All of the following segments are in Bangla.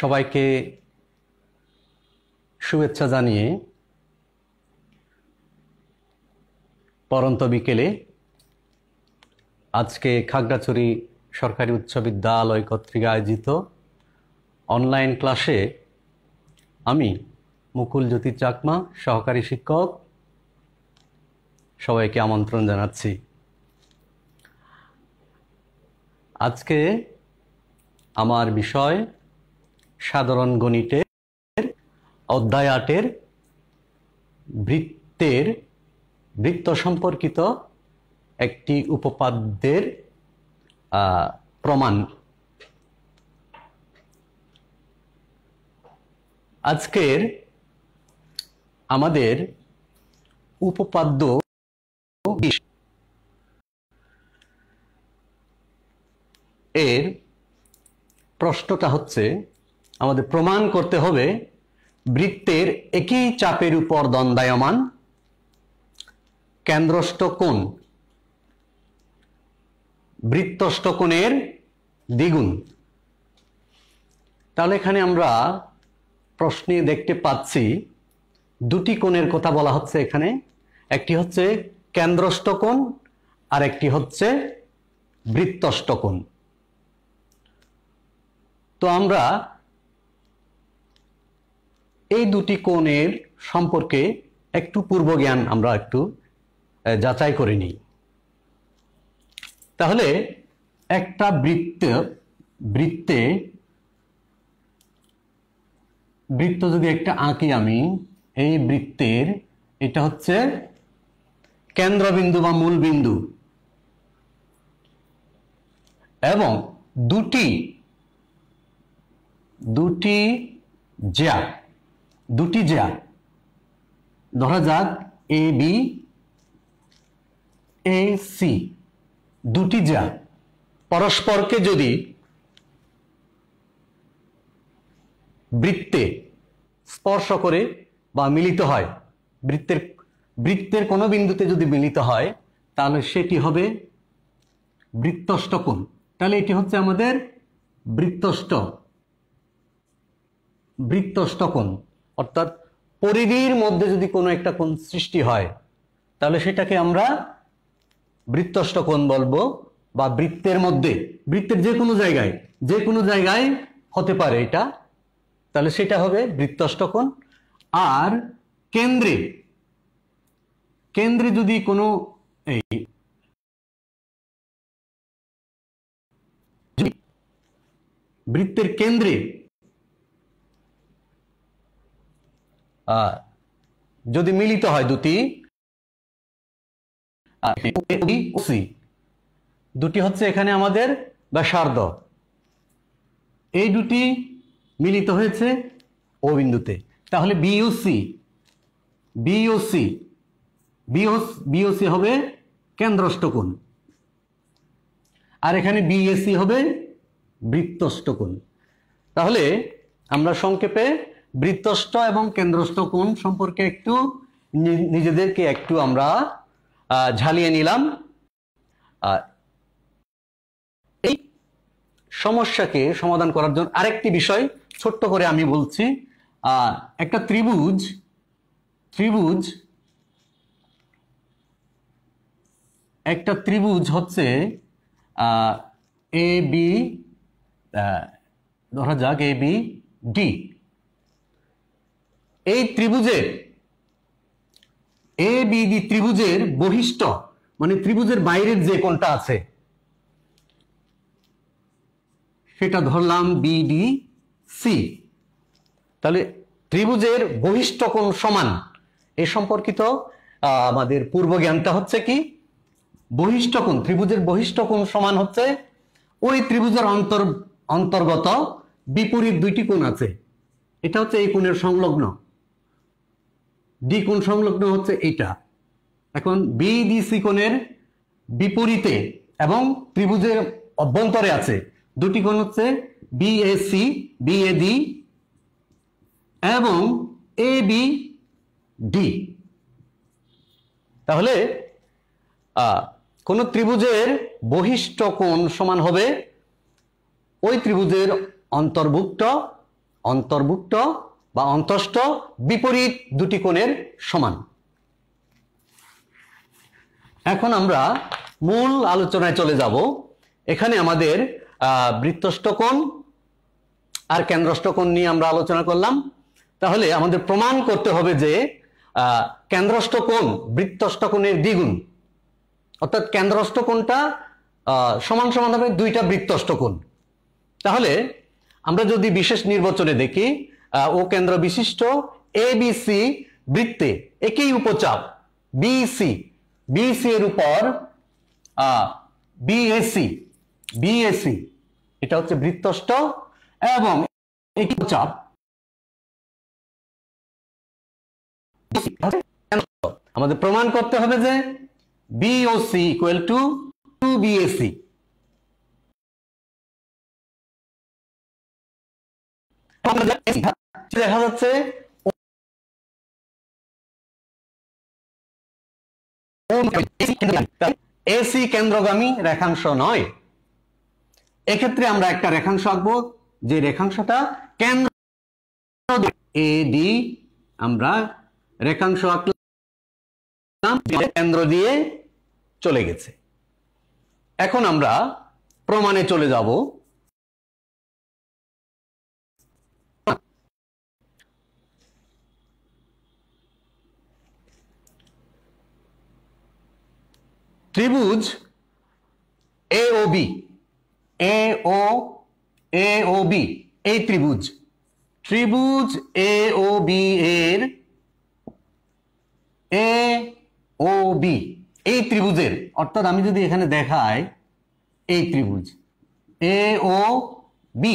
সবাইকে শুভেচ্ছা জানিয়ে পরন্ত বিকেলে আজকে খাগড়াছড়ি সরকারি উচ্চ বিদ্যালয় কর্তৃক আয়োজিত অনলাইন ক্লাসে আমি মুকুল জ্যোতি চাকমা সহকারী শিক্ষক সবাইকে আমন্ত্রণ জানাচ্ছি আজকে আমার বিষয় সাধারণ গণিতের অধ্যায় আটের বৃত্তের বৃত্ত সম্পর্কিত একটি উপপাদ্যের প্রমাণ আজকের আমাদের উপপাদ্য এর প্রশ্নটা হচ্ছে আমাদের প্রমাণ করতে হবে বৃত্তের একই চাপের উপর দণ্ডায়মান কেন্দ্রস্থ কোণ বৃত্তস্থ কোণের দ্বিগুণ তাহলে এখানে আমরা প্রশ্নে দেখতে পাচ্ছি দুটি কোণের কথা বলা হচ্ছে এখানে একটি হচ্ছে কেন্দ্রস্থ কোণ আর একটি হচ্ছে বৃত্তস্থ কোণ তো আমরা এই দুটি কোণের সম্পর্কে একটু পূর্ব জ্ঞান আমরা একটু যাচাই করে নিই তাহলে একটা বৃত্ত বৃত্তে বৃত্ত যদি একটা আঁকি আমি এই বৃত্তের এটা হচ্ছে কেন্দ্রবিন্দু বা মূল বিন্দু এবং দুটি দুটি জ্যা দুটি যা ধরা যাক এ বি এ সি দুটি যা পরস্পরকে যদি বৃত্তে স্পর্শ করে বা মিলিত হয় বৃত্তের বৃত্তের কোনো বিন্দুতে যদি মিলিত হয় তাহলে সেটি হবে বৃত্তষ্টকোণ কোণ তাহলে এটি হচ্ছে আমাদের বৃত্তষ্ট বৃত্তষ্টকোণ কোণ অর্থাৎ পরিধির মধ্যে যদি কোনো একটা কোণ সৃষ্টি হয় তাহলে সেটাকে আমরা বৃত্তষ্ট কোণ বলবো বা বৃত্তের মধ্যে বৃত্তের যে কোনো জায়গায় যে কোনো জায়গায় হতে পারে এটা তাহলে সেটা হবে বৃত্তষ্টকোণ আর কেন্দ্রে কেন্দ্রে যদি কোনো এই বৃত্তের কেন্দ্রে যদি মিলিত হয় দুটি দুটি হচ্ছে এখানে আমাদের ব্যাসার্ধ এই দুটি মিলিত হয়েছে ও বিন্দুতে তাহলে বিইউসি বিইউসি বিওসি হবে কেন্দ্রষ্টকোণ আর এখানে বিএসি হবে বৃত্তষ্টকোণ তাহলে আমরা সংক্ষেপে বৃত্তস্থ এবং কেন্দ্রস্থ কোণ সম্পর্কে একটু নিজেদেরকে একটু আমরা ঝালিয়ে নিলাম এই সমস্যাকে সমাধান করার জন্য আরেকটি বিষয় ছোট্ট করে আমি বলছি একটা ত্রিভুজ ত্রিভুজ একটা ত্রিভুজ হচ্ছে এ বি ধরা যাক এ বি ডি এই ত্রিভুজের এ বিডি ত্রিভুজের বহিষ্ঠ মানে ত্রিভুজের বাইরের যে কোনটা আছে সেটা ধরলাম বিডি সি তাহলে ত্রিভুজের বহিষ্ঠ কোন সমান এ সম্পর্কিত আমাদের পূর্ব জ্ঞানটা হচ্ছে কি বহিষ্ঠ কোন ত্রিভুজের বহিষ্ঠ কোন সমান হচ্ছে ওই ত্রিভুজের অন্তর অন্তর্গত বিপরীত দুইটি কোণ আছে এটা হচ্ছে এই কোণের সংলগ্ন ডি কোণ সংলগ্ন হচ্ছে এটা এখন বি ডি সি কোণের বিপরীতে এবং ত্রিভুজের অভ্যন্তরে আছে দুটি কোণ হচ্ছে B B A C A D এবং এ বি ডি তাহলে কোন ত্রিভুজের বহিষ্ঠ কোণ সমান হবে ওই ত্রিভুজের অন্তর্ভুক্ত অন্তর্ভুক্ত বা অন্তষ্ট বিপরীত দুটি কোণের সমান এখন আমরা মূল আলোচনায় চলে যাব এখানে আমাদের বৃত্তষ্টকোণ আর কেন্দ্রষ্টকোণ নিয়ে আমরা আলোচনা করলাম তাহলে আমাদের প্রমাণ করতে হবে যে কেন্দ্রষ্টকোণ বৃত্তষ্টকোণের দ্বিগুণ অর্থাৎ কেন্দ্রষ্টকোণটা সমান সমান হবে দুইটা বৃত্তষ্টকোণ তাহলে আমরা যদি বিশেষ নির্বাচনে দেখি ও কেন্দ্র বিশিষ্ট এবিসি বৃত্তে একেই উপচাপ বিসি বিসি এর উপর বিএসি বিএসি এটা হচ্ছে বৃত্তস্থ এবং উপচাপ আমাদের প্রমাণ করতে হবে যে BOC equal to two BAC দেখা যাচ্ছে এসি কেন্দ্রগামী রেখাংশ নয় এক্ষেত্রে আমরা একটা রেখাংশ আঁকবো যে রেখাংশটা কেন্দ্র এ ডি আমরা রেখাংশ আঁকলাম কেন্দ্র দিয়ে চলে গেছে এখন আমরা প্রমাণে চলে যাবো ত্রিভুজ A O B A O A O B এই ত্রিভুজ ত্রিভুজ এ ও বি এর এ ও বি এই ত্রিভুজের অর্থাৎ আমি যদি এখানে দেখাই এই ত্রিভুজ এ ও বি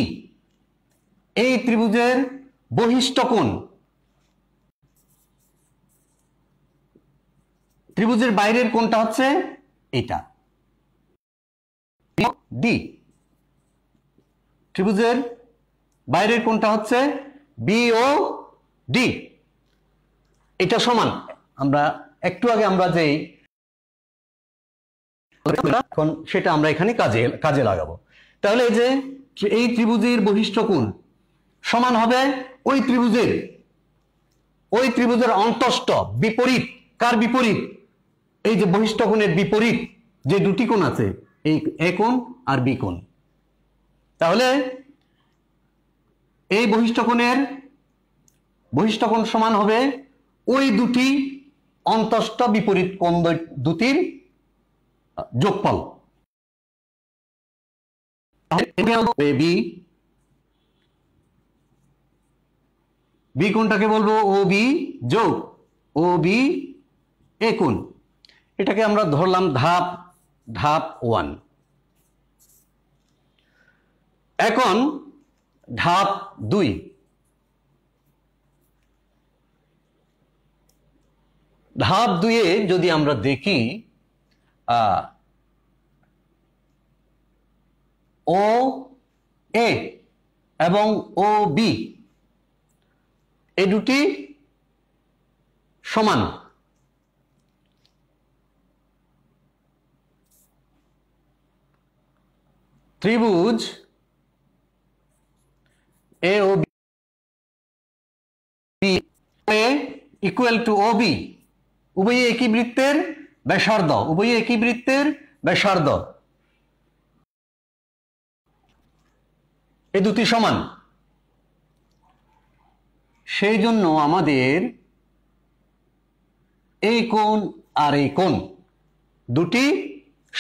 এই ত্রিভুজের বহিষ্ঠ কোণ ত্রিভুজের বাইরের কোণটা হচ্ছে এটা ডি ত্রিভুজের বাইরের কোনটা হচ্ছে বি ও ডি এটা সমান আমরা একটু আগে আমরা যে সেটা আমরা এখানে কাজে কাজে লাগাবো তাহলে এই যে এই ত্রিভুজের বহিষ্ঠ কোন সমান হবে ওই ত্রিভুজের ওই ত্রিভুজের অন্তষ্ট বিপরীত কার বিপরীত এই যে কোণের বিপরীত যে দুটি কোণ আছে এই এ কোণ আর বি কোণ তাহলে এই বহিষ্ঠ বহিষ্ঠকোণ সমান হবে ওই দুটি অন্তষ্ট বিপরীত কোণ দুটির যোগফল বি বি কোনটাকে বলবো ও বি যোগ ও বি এ কোণ এটাকে আমরা ধরলাম ধাপ ধাপ ওয়ান এখন ধাপ দুই ধাপ দুয়ে যদি আমরা দেখি ও এ এবং ও বি এ দুটি সমান ত্রিভুজ A O B A equal to O B উভয় একই বৃত্তের ব্যাসার্ধ উভয় একই বৃত্তের ব্যাসার্ধ এ দুটি সমান সেই জন্য আমাদের এই কোণ আর এই কোণ দুটি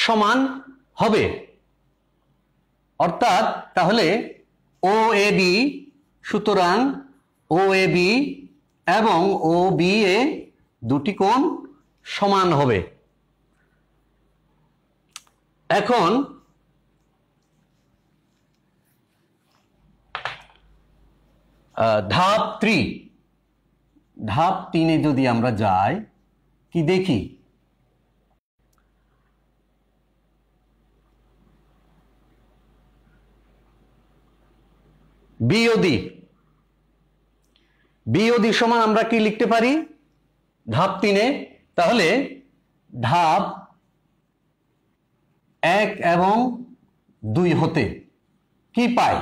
সমান হবে অর্থাৎ তাহলে ও এ বি সুতরাং ও এ বি এবং ও বি এ দুটি কোণ সমান হবে এখন ধাপ থ্রি ধাপ তিনে যদি আমরা যাই কি দেখি বিয়দি বিয়দি সমান আমরা কি লিখতে পারি ধাপ তিনে তাহলে ধাপ এক এবং দুই হতে কি পাই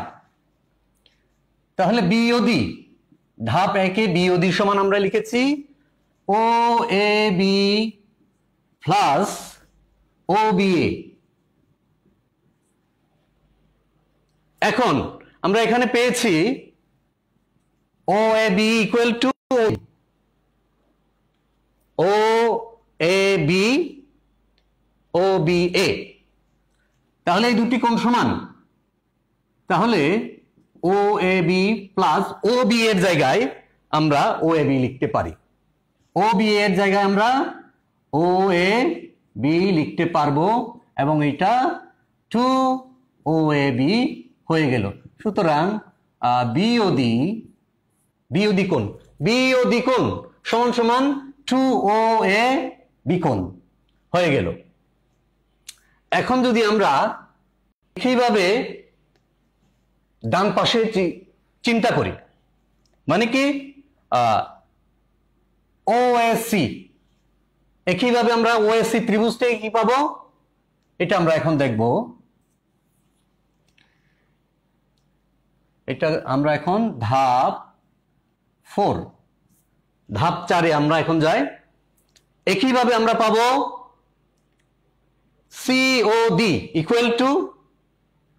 তাহলে বিয়দি ধাপ একে বিয়দি সমান আমরা লিখেছি O A B plus O B A এখন আমরা এখানে পেয়েছি O A B equal to O A B O B A তাহলে এই দুটি কোন সমান তাহলে O A B plus O B এর জায়গায় আমরা ও এ বি লিখতে পারি ও বি এর জায়গায় আমরা ও এ বি লিখতে পারবো এবং এটা টু ও এ বি হয়ে গেল সুতরাং বিওদি বিওদি কোন বিওদি কোন সমান সমান টু ও এ বিকোন হয়ে গেল এখন যদি আমরা সেইভাবে ডান পাশে চিন্তা করি মানে কি ও এসি একইভাবে আমরা এসি ত্রিভুজটা কি পাবো এটা আমরা এখন দেখবো এটা আমরা এখন ধাপ ফোর ধাপ চারে আমরা এখন যাই একইভাবে আমরা পাব CO D equal to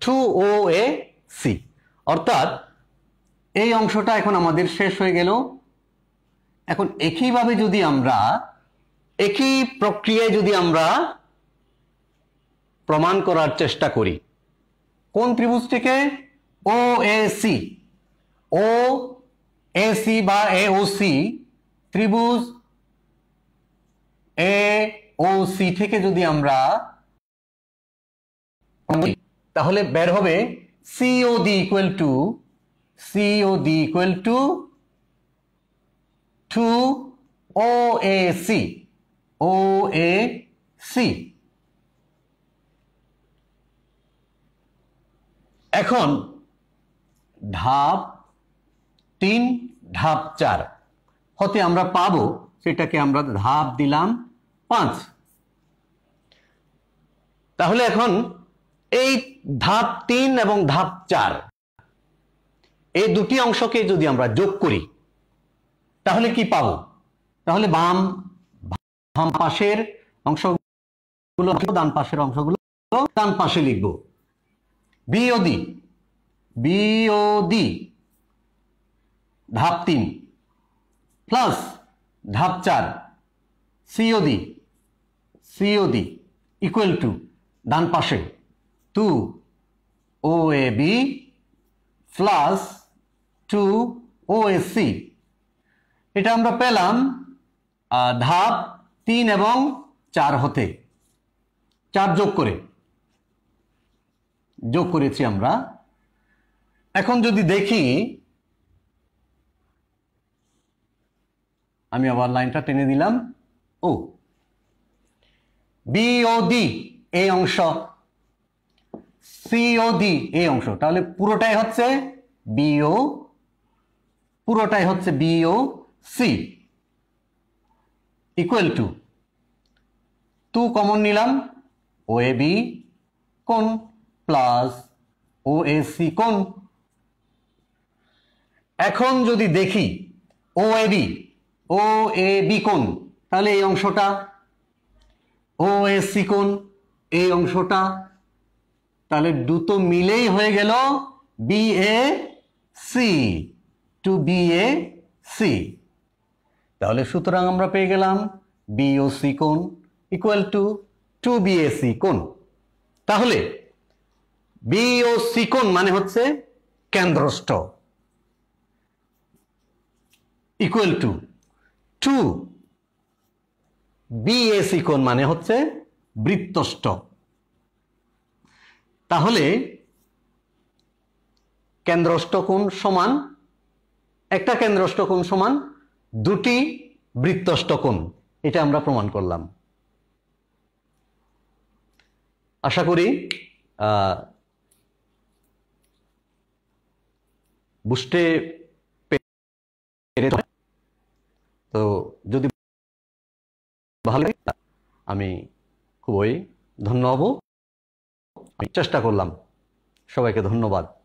two O A C অর্থাৎ এই অংশটা এখন আমাদের শেষ হয়ে গেল এখন একইভাবে যদি আমরা একই প্রক্রিয়ায় যদি আমরা প্রমাণ করার চেষ্টা করি কোন ত্রিভুজটিকে ও A C O A C বা এ ও সি ত্রিভুজ এ ও সি থেকে যদি আমরা তাহলে বের হবে CO D equal to CO D equal to two O A C O A C এখন ধাপ তিন ধাপ চার হতে আমরা পাব সেটাকে আমরা ধাপ দিলাম পাঁচ তাহলে এখন এই ধাপ তিন এবং ধাপ চার এই দুটি অংশকে যদি আমরা যোগ করি তাহলে কি পাব তাহলে বাম বাম পাশের অংশগুলো ডান পাশের অংশগুলো ডান পাশে লিখব বিয়োদি বিওডি ধাপ তিন প্লাস ধাপ চার সিওডি সিওডি ইকুয়াল টু ডান পাশে two O A B plus two O S C এটা আমরা পেলাম ধাপ তিন এবং চার হতে চার যোগ করে যোগ করেছি আমরা এখন যদি দেখি আমি আবার লাইনটা টেনে দিলাম ও ডি এই অংশ ডি এই অংশ তাহলে পুরোটাই হচ্ছে বিও পুরোটাই হচ্ছে BO C equal to two common নিলাম ও এ বি কোন প্লাস ও এ সি কোন এখন যদি দেখি ও A B O A B কোণ তাহলে এই অংশটা ও এ সি কোন এই অংশটা তাহলে দুটো মিলেই হয়ে গেল B A C two B A C তাহলে সুতরাং আমরা পেয়ে গেলাম ও সি কোন equal to two B A C কোণ তাহলে ও সি কোন মানে হচ্ছে কেন্দ্রস্থ ইকুয়াল টু টু বিএসি কোণ মানে হচ্ছে বৃত্তষ্ট তাহলে কেন্দ্রষ্টকোণ সমান একটা কেন্দ্রষ্টকোণ সমান দুটি বৃত্তষ্টকোণ এটা আমরা প্রমাণ করলাম আশা করি বুঝতে আমি খুবই ধন্য হব চেষ্টা করলাম সবাইকে ধন্যবাদ